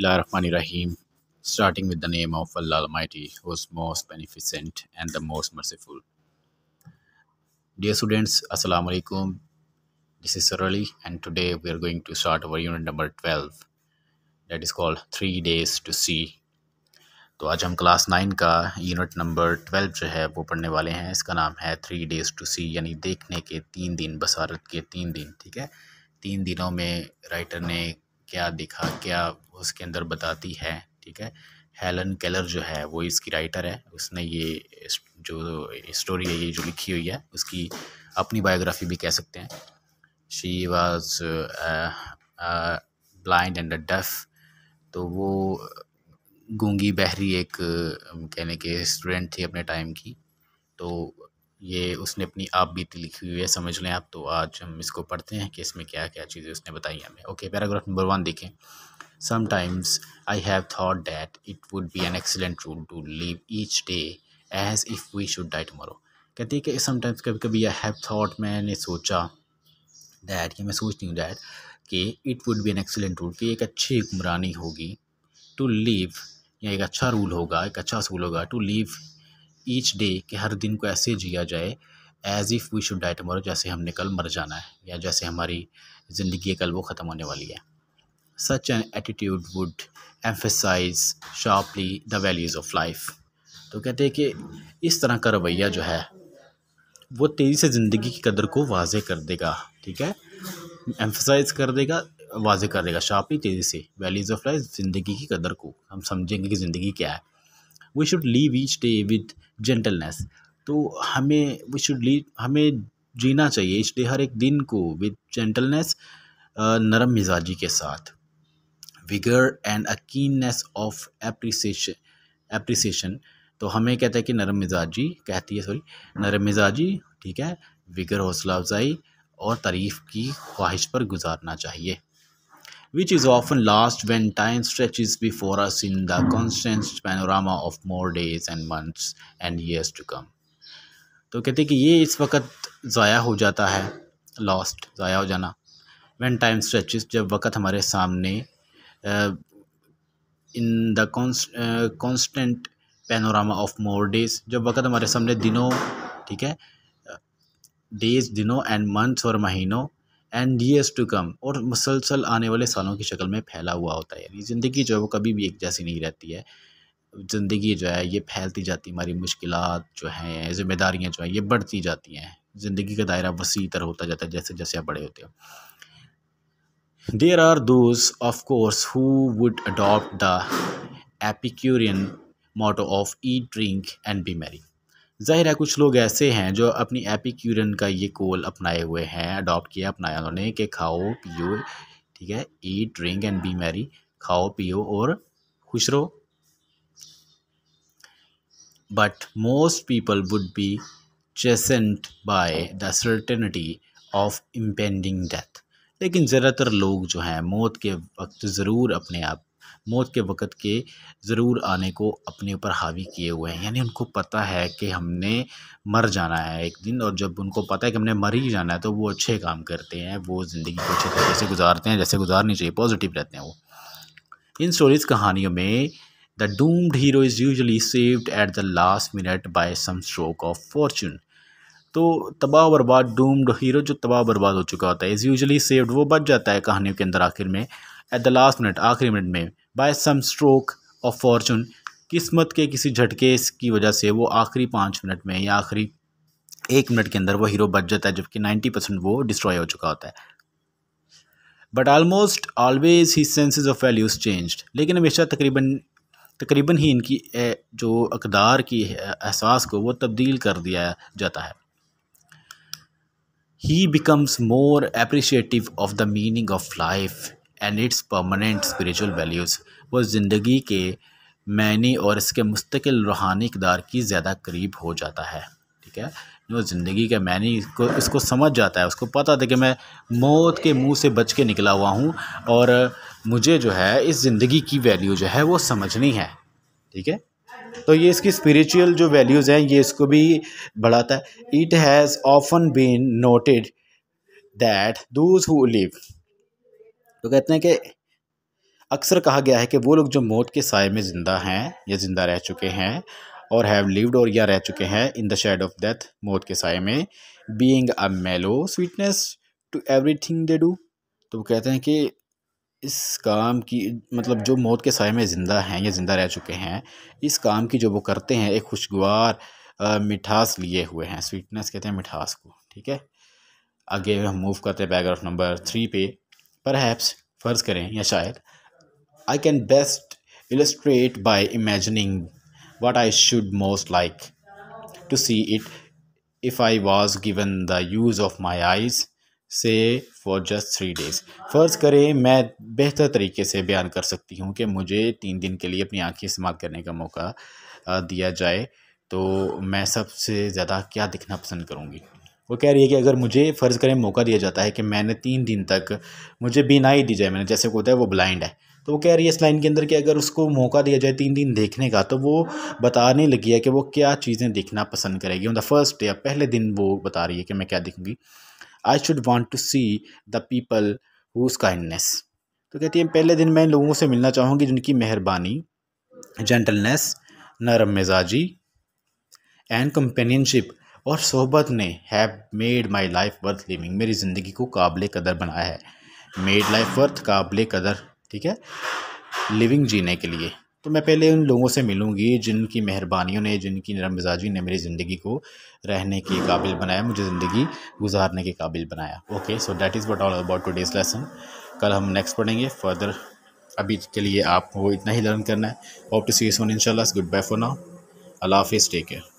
Rahim starting with the name of Allah whose most beneficent and the most merciful dear students अस्सलाम वालेकुम this is सरली and today we are going to start our unit number twelve that is called three days to see तो आज हम class nine का unit number twelve जो है वो पढ़ने वाले हैं इसका नाम है थ्री डेज टू सी यानी देखने के तीन दिन बसारत के तीन दिन ठीक है तीन दिनों में राइटर ने क्या दिखा क्या उसके अंदर बताती है ठीक है हेलन केलर जो है वो इसकी राइटर है उसने ये जो स्टोरी है ये जो लिखी हुई है उसकी अपनी बायोग्राफी भी कह सकते हैं शी वाज ब्लाइंड एंड डफ तो वो गूंगी बहरी एक कहने के स्टूडेंट थी अपने टाइम की तो ये उसने अपनी आप बीती लिखी हुई है समझ लें आप तो आज हम इसको पढ़ते हैं कि इसमें क्या क्या चीज़ें उसने बताई हमें ओके पैराग्राफ नंबर वन देखें sometimes I have thought that it would be an excellent rule to live each day as if we should die tomorrow कहती है कि समटाइम्स कभी कभी आई हैव थाट मैंने सोचा डैट या मैं सोचती हूँ डैट कि it would be an excellent rule कि एक अच्छी हुक्मरानी होगी टू लीव या एक अच्छा रूल होगा एक अच्छा असूल होगा टू लीव ईच डे कि हर दिन को ऐसे जिया जाए as if we should die tomorrow जैसे हमने कल मर जाना है या जैसे हमारी ज़िंदगी कल वो ख़त्म होने वाली है such an attitude would emphasize sharply the values of life तो कहते हैं कि इस तरह का रवैया जो है वो तेज़ी से ज़िंदगी की कदर को वाजे कर देगा ठीक है एम्फेसाइज कर देगा वाजे कर देगा शार्पली तेज़ी से वैल्यूज़ ऑफ लाइफ ज़िंदगी की कदर को हम समझेंगे कि ज़िंदगी क्या है we should live each day with gentleness तो हमें वी शुड लीव हमें जीना चाहिए ईच डे हर एक दिन को विद जेंटलनेस नरम मिजाजी के साथ vigour and a keenness of appreciation appreciation तो हमें कहता है कि नरम मिजाजी कहती है सॉरी नरम मिजाजी ठीक है विगर हौसला अफजाई और तारीफ़ की ख्वाहिश पर गुजारना चाहिए which is often lost when time stretches before us in the constant panorama of more days and months and years to come तो कहते हैं कि ये इस वक्त ज़ाया हो जाता है लास्ट ज़ाया हो जाना वन टाइम स्ट्रेच जब वक़्त हमारे सामने in the constant panorama of more days जब वक़्त हमारे सामने दिनों ठीक है डेज दिनों एंड मंथ्स और महीनों एंड ईयर्स टू कम और मसलसल आने वाले सालों की शक्ल में फैला हुआ होता है यानी ज़िंदगी जो है वो कभी भी एक जैसी नहीं रहती है ज़िंदगी जो है ये फैलती जाती है हमारी मुश्किल जो हैं जिम्मेदारियाँ जो हैं ये बढ़ती जाती हैं ज़िंदगी का दायरा वसी तर होता जाता है जैसे जैसे आप बड़े होते हो there are those of course who would adopt the Epicurean motto of eat drink and be merry ज़ाहिर है कुछ लोग ऐसे हैं जो अपनी एपिक्यूरन का ये कोल अपनाए हुए हैं अडॉप्ट किया अपनाया उन्होंने कि खाओ पियो ठीक है eat drink and be merry खाओ पियो और खुश रहो but most people would be chastened by the certainty of impending death लेकिन ज़्यादातर लोग जो हैं मौत के वक्त ज़रूर अपने आप मौत के वक़्त के ज़रूर आने को अपने ऊपर हावी किए हुए हैं यानी उनको पता है कि हमने मर जाना है एक दिन और जब उनको पता है कि हमने मर ही जाना है तो वो अच्छे काम करते हैं वो ज़िंदगी को अच्छे तरीके से गुजारते हैं जैसे गुजारनी चाहिए पॉजिटिव रहते हैं वो इन स्टोरीज़ कहानियों में the doomed hero is usually saved at the last minute by some stroke of fortune तो तबाह बर्बाद डूम्ड हीरो जो तबाह बर्बाद हो चुका होता है इज़ यूजली सेव्ड वो बच जाता है कहानियों के अंदर आखिर में एट द लास्ट मिनट आखिरी मिनट में by some stroke of fortune किस्मत के किसी झटके की वजह से वो आखिरी पाँच मिनट में या आखिरी एक मिनट के अंदर वो हीरो बच जाता है जबकि नाइन्टी परसेंट वो डिस्ट्रॉय हो चुका होता है but almost always he senses of values change लेकिन हमेशा तकरीबन तकरीबन ही इनकी जो अकदार की एहसास को वो तब्दील कर दिया जाता है he becomes more appreciative of the meaning of life and its permanent spiritual values वो ज़िंदगी के मैनी और इसके मुस्तकिल रूहानी इकदार की ज़्यादा करीब हो जाता है ठीक है वो ज़िंदगी का मैनी को इसको समझ जाता है उसको पता था कि मैं मौत के मुँह से बच के निकला हुआ हूँ और मुझे जो है इस ज़िंदगी की वैल्यू जो है वो समझनी है ठीक है तो ये इसकी स्पिरिचुअल जो वैल्यूज़ हैं ये इसको भी बढ़ाता है it has often been noted that those who live तो कहते हैं कि अक्सर कहा गया है कि वो लोग जो मौत के साय में ज़िंदा हैं या ज़िंदा रह चुके हैं और हैव लिव्ड और या रह चुके हैं in the shade of death मौत के साय में being a mellow sweetness to everything they do तो वो कहते हैं कि इस काम की मतलब जो मौत के साय में ज़िंदा हैं या ज़िंदा रह चुके हैं इस काम की जो वो करते हैं एक खुशगवार मिठास लिए हुए हैं स्वीटनेस कहते हैं मिठास को ठीक है आगे हम मूव करते हैं पैराग्राफ नंबर थ्री पे पर हैप्स फ़र्ज़ करें या शायद I can best illustrate by imagining what I should most like to see it if I was given the use of my eyes say for just three days फ़र्ज़ करें मैं बेहतर तरीके से बयान कर सकती हूँ कि मुझे तीन दिन के लिए अपनी आँखें इस्तेमाल करने का मौका दिया जाए तो मैं सबसे ज़्यादा क्या दिखना पसंद करूँगी वो कह रही है कि अगर मुझे फ़र्ज़ करें मौका दिया जाता है कि मैंने तीन दिन तक मुझे बिना ही दी जाए मैंने जैसे को होता है वो ब्लाइंड है तो वो कह रही है इस लाइन के अंदर कि अगर उसको मौका दिया जाए तीन दिन देखने का तो वो बताने लगी है कि वो क्या चीज़ें देखना पसंद करेगी ऑन द फर्स्ट डे पहले दिन वो बता रही है कि मैं क्या देखूँगी I should want to see the people whose kindness तो कहती है पहले दिन मैं लोगों से मिलना चाहूँगी जिनकी मेहरबानी जेंटलनेस नरम मिजाजी एंड कंपेनियनशिप और सोहबत ने have made my life worth living मेरी ज़िंदगी को काबिल कदर बनाया है मेड लाइफ वर्थ काबिल कदर ठीक है लिविंग जीने के लिए तो मैं पहले उन लोगों से मिलूंगी जिनकी मेहरबानियों ने जिनकी नरम मिजाजी ने मेरी ज़िंदगी को रहने के काबिल बनाया मुझे ज़िंदगी गुजारने के काबिल बनाया okay so that is what all about today's lesson कल हम नेक्स्ट पढ़ेंगे फर्दर अभी के लिए आपको इतना ही लर्न करना है off to see soon in good bye for now अल्लाह हाफिज़ टेक केयर